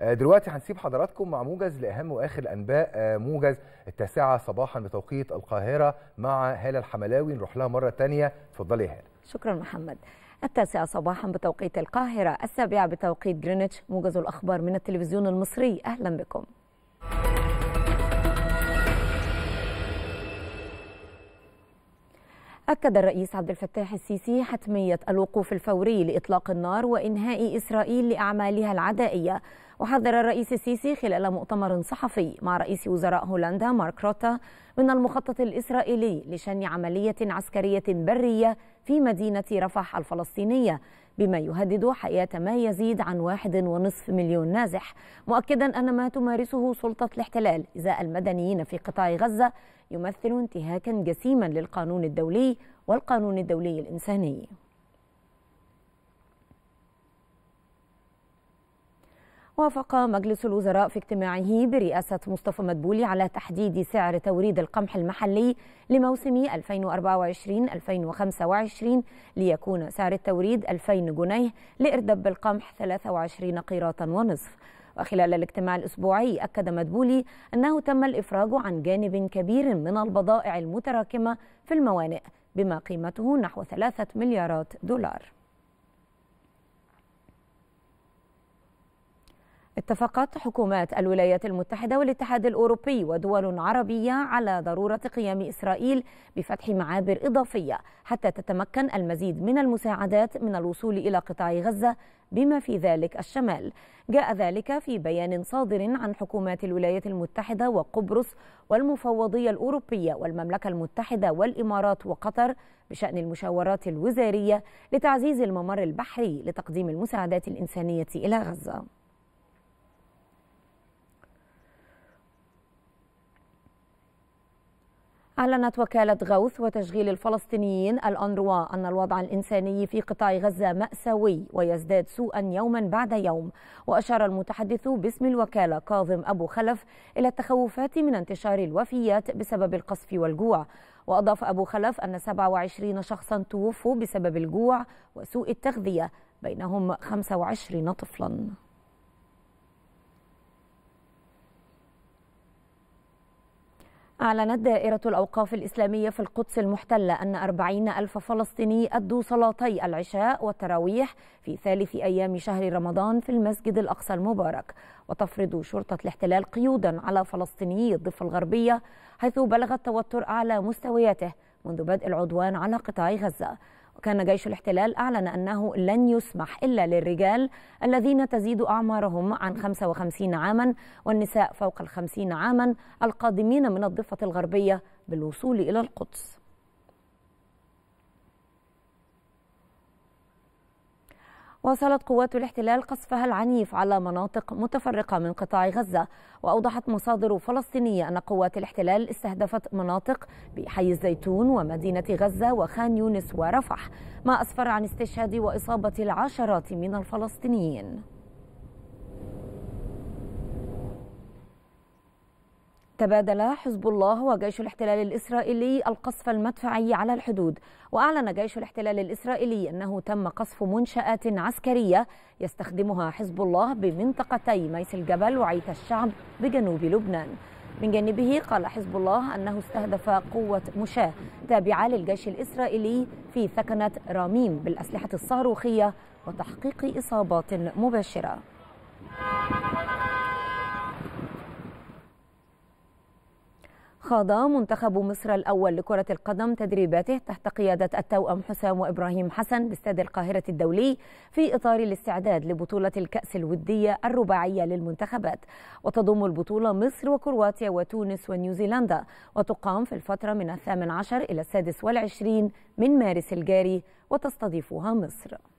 آه، دلوقتي هنسيب حضراتكم مع موجز لاهم واخر انباء آه، موجز التاسعه صباحا بتوقيت القاهره مع هاله الحملاوي نروح لها مره ثانيه اتفضلي يا هاله شكرا محمد التاسعة صباحا بتوقيت القاهرة السابعة بتوقيت جرينتش موجز الأخبار من التلفزيون المصري أهلا بكم أكد الرئيس عبد الفتاح السيسي حتمية الوقوف الفوري لإطلاق النار وإنهاء إسرائيل لأعمالها العدائية وحذر الرئيس السيسي خلال مؤتمر صحفي مع رئيس وزراء هولندا مارك روتا من المخطط الإسرائيلي لشن عملية عسكرية برية في مدينة رفح الفلسطينية بما يهدد حياة ما يزيد عن واحد ونصف مليون نازح مؤكدا أن ما تمارسه سلطة الاحتلال إزاء المدنيين في قطاع غزة يمثل انتهاكا جسيما للقانون الدولي والقانون الدولي الإنساني وافق مجلس الوزراء في اجتماعه برئاسة مصطفى مدبولي على تحديد سعر توريد القمح المحلي لموسم 2024-2025 ليكون سعر التوريد 2000 جنيه لإردب القمح 23 قيراطا ونصف وخلال الاجتماع الأسبوعي أكد مدبولي أنه تم الإفراج عن جانب كبير من البضائع المتراكمة في الموانئ بما قيمته نحو 3 مليارات دولار اتفقت حكومات الولايات المتحدة والاتحاد الأوروبي ودول عربية على ضرورة قيام إسرائيل بفتح معابر إضافية حتى تتمكن المزيد من المساعدات من الوصول إلى قطاع غزة بما في ذلك الشمال جاء ذلك في بيان صادر عن حكومات الولايات المتحدة وقبرص والمفوضية الأوروبية والمملكة المتحدة والإمارات وقطر بشأن المشاورات الوزارية لتعزيز الممر البحري لتقديم المساعدات الإنسانية إلى غزة أعلنت وكالة غوث وتشغيل الفلسطينيين الأنروا أن الوضع الإنساني في قطاع غزة مأساوي ويزداد سوءا يوما بعد يوم وأشار المتحدث باسم الوكالة كاظم أبو خلف إلى التخوفات من انتشار الوفيات بسبب القصف والجوع وأضاف أبو خلف أن 27 شخصا توفوا بسبب الجوع وسوء التغذية بينهم 25 طفلا أعلنت دائرة الأوقاف الإسلامية في القدس المحتلة أن 40 ألف فلسطيني أدوا صلاتي العشاء والتراويح في ثالث أيام شهر رمضان في المسجد الأقصى المبارك وتفرض شرطة الاحتلال قيودا على فلسطيني الضفة الغربية حيث بلغ التوتر أعلى مستوياته منذ بدء العدوان على قطاع غزة وكان جيش الاحتلال أعلن أنه لن يسمح إلا للرجال الذين تزيد أعمارهم عن 55 عاما والنساء فوق الخمسين عاما القادمين من الضفة الغربية بالوصول إلى القدس واصلت قوات الاحتلال قصفها العنيف على مناطق متفرقة من قطاع غزة وأوضحت مصادر فلسطينية أن قوات الاحتلال استهدفت مناطق بحي الزيتون ومدينة غزة وخان يونس ورفح ما أسفر عن استشهاد وإصابة العشرات من الفلسطينيين تبادل حزب الله وجيش الاحتلال الإسرائيلي القصف المدفعي على الحدود وأعلن جيش الاحتلال الإسرائيلي أنه تم قصف منشآت عسكرية يستخدمها حزب الله بمنطقتي ميس الجبل وعيت الشعب بجنوب لبنان من جانبه قال حزب الله أنه استهدف قوة مشاة تابعة للجيش الإسرائيلي في ثكنة راميم بالأسلحة الصاروخية وتحقيق إصابات مباشرة خاض منتخب مصر الأول لكرة القدم تدريباته تحت قيادة التوأم حسام وإبراهيم حسن باستاد القاهرة الدولي في إطار الاستعداد لبطولة الكأس الودية الرباعية للمنتخبات وتضم البطولة مصر وكرواتيا وتونس ونيوزيلندا وتقام في الفترة من الثامن عشر إلى السادس والعشرين من مارس الجاري وتستضيفها مصر